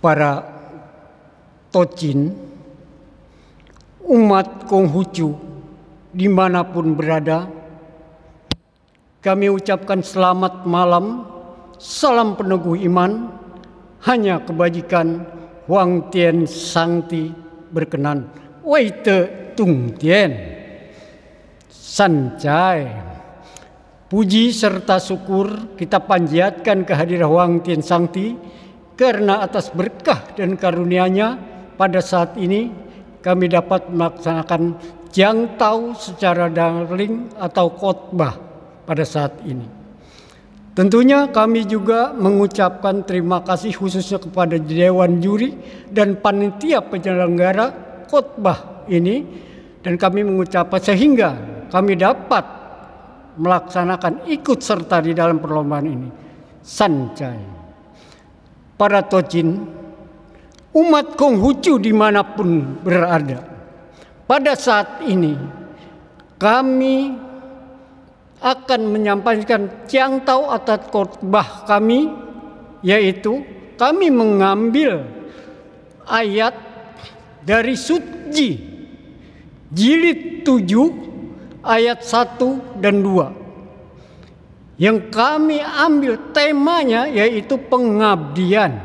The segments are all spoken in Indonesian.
para tocin umat Konghucu dimanapun berada, kami ucapkan selamat malam, salam peneguh iman, hanya kebajikan Huang Tian Sangti berkenan. Wei Te Tung Tian, Sanjai. Puji serta syukur kita panjatkan kehadiran Huang Tian Sangti karena atas berkah dan karunia-Nya pada saat ini kami dapat melaksanakan jangtau secara daring atau khotbah pada saat ini. Tentunya kami juga mengucapkan terima kasih khususnya kepada Dewan Juri dan panitia penyelenggara khotbah ini dan kami mengucapkan sehingga kami dapat melaksanakan ikut serta di dalam perlombaan ini. Sanjay para tojin, umat Konghucu dimanapun berada. Pada saat ini, kami akan menyampaikan Tiang tahu atas khotbah kami, yaitu kami mengambil ayat dari Suci jilid 7 ayat 1 dan 2 yang kami ambil temanya yaitu pengabdian.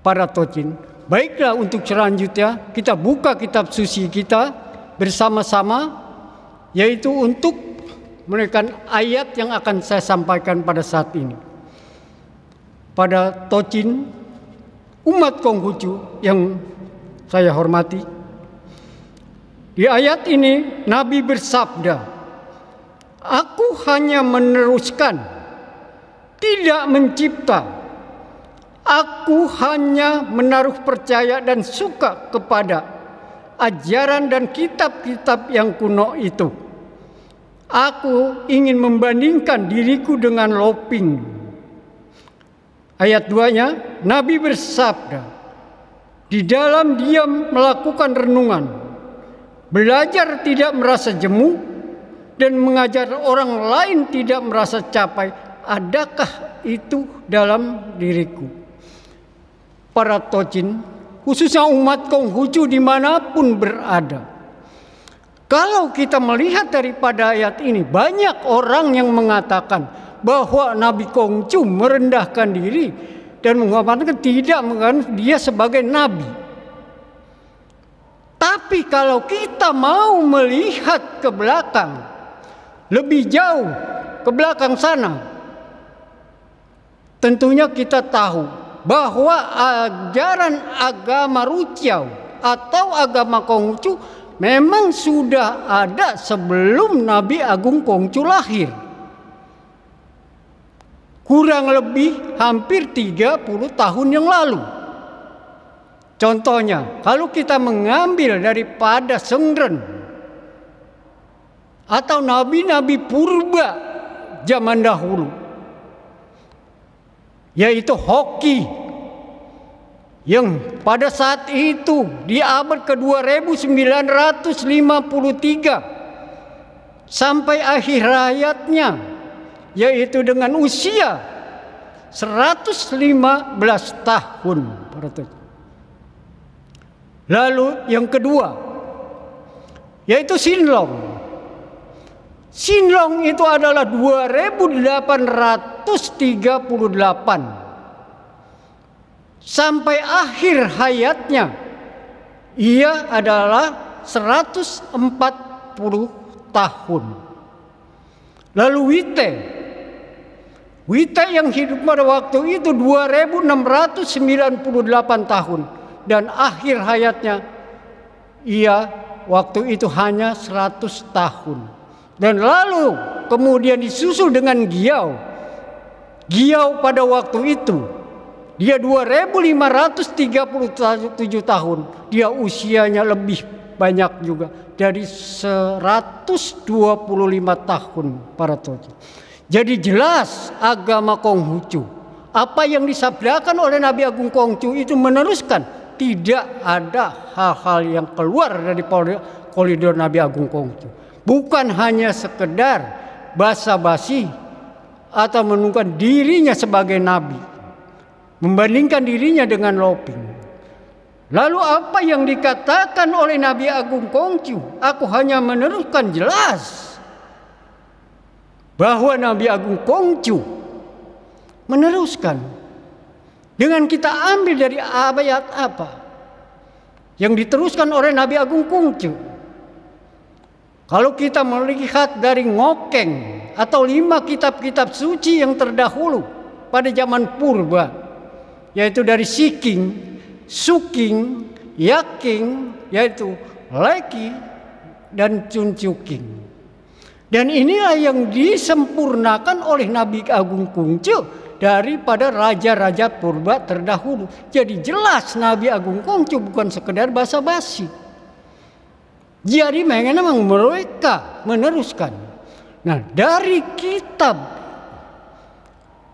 Para tocin baiklah untuk selanjutnya kita buka kitab suci kita bersama-sama yaitu untuk menekan ayat yang akan saya sampaikan pada saat ini. Pada tocin umat Konghucu yang saya hormati, di ayat ini Nabi bersabda, Aku hanya meneruskan, tidak mencipta. Aku hanya menaruh percaya dan suka kepada ajaran dan kitab-kitab yang kuno itu. Aku ingin membandingkan diriku dengan Loping. Ayat 2-nya, Nabi bersabda, di dalam diam melakukan renungan, belajar tidak merasa jemu, dan mengajar orang lain tidak merasa capai, adakah itu dalam diriku? Para tojin, khususnya umat Konghucu dimanapun berada. Kalau kita melihat daripada ayat ini, banyak orang yang mengatakan bahwa Nabi Konghucu merendahkan diri dan mengatakan tidak menganggap dia sebagai nabi. Tapi kalau kita mau melihat ke belakang, lebih jauh ke belakang sana. Tentunya kita tahu bahwa ajaran agama Ruciau atau agama Kongcu memang sudah ada sebelum Nabi Agung Kongcu lahir. Kurang lebih hampir 30 tahun yang lalu. Contohnya, kalau kita mengambil daripada Sengren atau nabi-nabi purba zaman dahulu yaitu hoki yang pada saat itu di abad ke-2953 sampai akhir hayatnya yaitu dengan usia 115 tahun Lalu yang kedua yaitu Sinlong Sinlong itu adalah 2838 sampai akhir hayatnya ia adalah 140 tahun. Lalu Wite Wite yang hidup pada waktu itu 2698 tahun dan akhir hayatnya ia waktu itu hanya 100 tahun. Dan lalu kemudian disusul dengan Giau. Giau pada waktu itu dia 2537 tahun. Dia usianya lebih banyak juga dari 125 tahun para tokoh. Jadi jelas agama Konghucu. Apa yang disabdakan oleh Nabi Agung Konghucu itu meneruskan. Tidak ada hal-hal yang keluar dari koridor Nabi Agung Konghucu bukan hanya sekedar basa-basi atau menunjukkan dirinya sebagai nabi, membandingkan dirinya dengan Loping. Lalu apa yang dikatakan oleh Nabi Agung Kongcu? Aku hanya meneruskan jelas bahwa Nabi Agung Kongcu meneruskan dengan kita ambil dari ayat apa yang diteruskan oleh Nabi Agung Kongcu kalau kita melihat dari ngokeng atau lima kitab-kitab suci yang terdahulu pada zaman purba, yaitu dari Siking, Suking, Yaking, yaitu Leki, dan Cuncuking. Dan inilah yang disempurnakan oleh Nabi Agung Kungcu daripada raja-raja purba terdahulu. Jadi jelas Nabi Agung Kungcu bukan sekedar basa-basi. Jadi memang mereka meneruskan. Nah dari kitab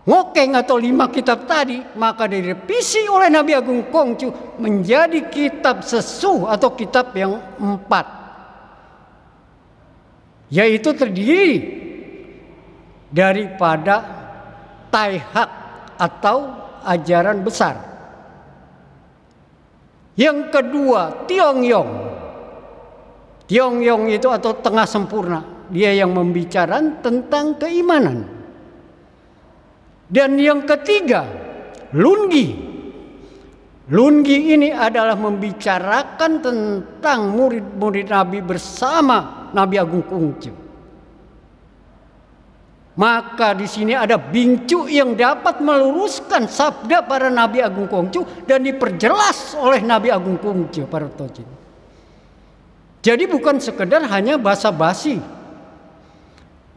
ngokeng atau lima kitab tadi maka direvisi oleh Nabi Agung Kongcu menjadi kitab sesu atau kitab yang empat yaitu terdiri daripada taihak atau ajaran besar yang kedua Tiong Yong Tiong-yong itu atau tengah sempurna. Dia yang membicarakan tentang keimanan. Dan yang ketiga, Lungi Lunggi ini adalah membicarakan tentang murid-murid Nabi bersama Nabi Agung Kungcu. Maka di sini ada bingcu yang dapat meluruskan sabda para Nabi Agung Kungcu dan diperjelas oleh Nabi Agung Kungcu para tojin. Jadi bukan sekedar hanya basa-basi.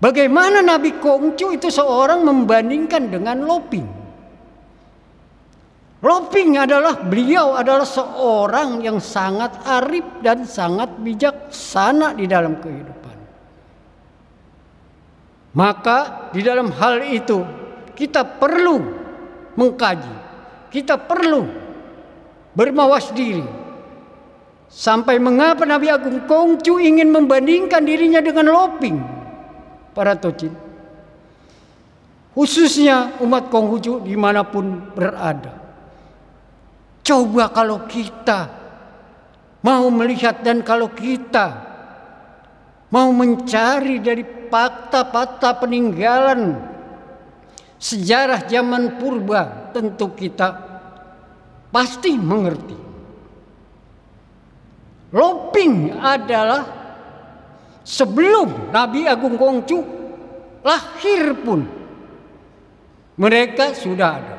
Bagaimana Nabi Kongcu itu seorang membandingkan dengan Loping. Loping adalah beliau adalah seorang yang sangat arif dan sangat bijaksana di dalam kehidupan. Maka di dalam hal itu kita perlu mengkaji, kita perlu bermawas diri, Sampai mengapa Nabi Agung Kongcu ingin membandingkan dirinya dengan Loping para Tocin. Khususnya umat Konghucu dimanapun berada. Coba kalau kita mau melihat dan kalau kita mau mencari dari fakta-fakta peninggalan sejarah zaman purba tentu kita pasti mengerti Loping adalah sebelum Nabi Agung Kongcu lahir pun mereka sudah ada.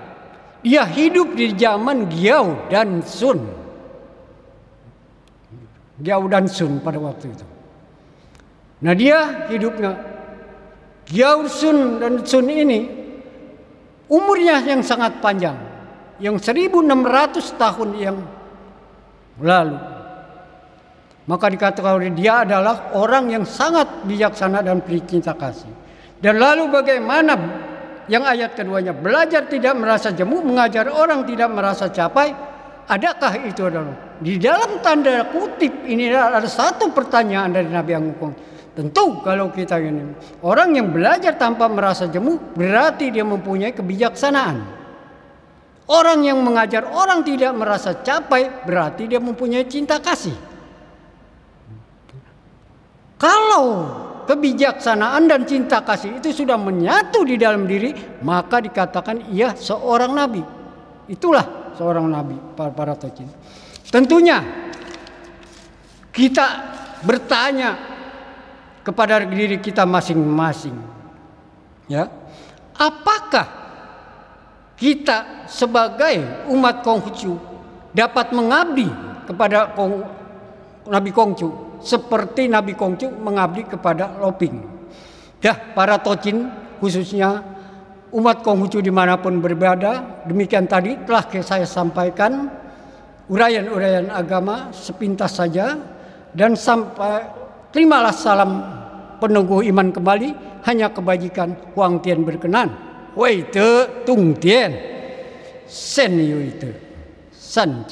Ia hidup di zaman Giau dan Sun. Giau dan Sun pada waktu itu. Nah dia hidupnya Giau Sun dan Sun ini umurnya yang sangat panjang. Yang 1600 tahun yang lalu. Maka dikatakan oleh dia adalah orang yang sangat bijaksana dan pencinta kasih. Dan lalu bagaimana yang ayat keduanya belajar tidak merasa jemu, mengajar orang tidak merasa capai, adakah itu adalah di dalam tanda kutip ini ada satu pertanyaan dari Nabi Agung. Tentu kalau kita ini orang yang belajar tanpa merasa jemu berarti dia mempunyai kebijaksanaan. Orang yang mengajar orang tidak merasa capai berarti dia mempunyai cinta kasih. Kalau kebijaksanaan dan cinta kasih itu sudah menyatu di dalam diri, maka dikatakan ia seorang nabi. Itulah seorang nabi para, para tokin. Tentunya kita bertanya kepada diri kita masing-masing. Ya. Apakah kita sebagai umat Konghucu dapat mengabdi kepada Kong Nabi Kongcu seperti Nabi Kongcu mengabdi kepada Loping. Dah para tocin khususnya umat Konghucu dimanapun berbeda demikian tadi telah saya sampaikan urayan-urayan agama sepintas saja dan sampai terimalah salam penunggu iman kembali hanya kebajikan Huang Tian berkenan. Wei te tung tian sen yu itu san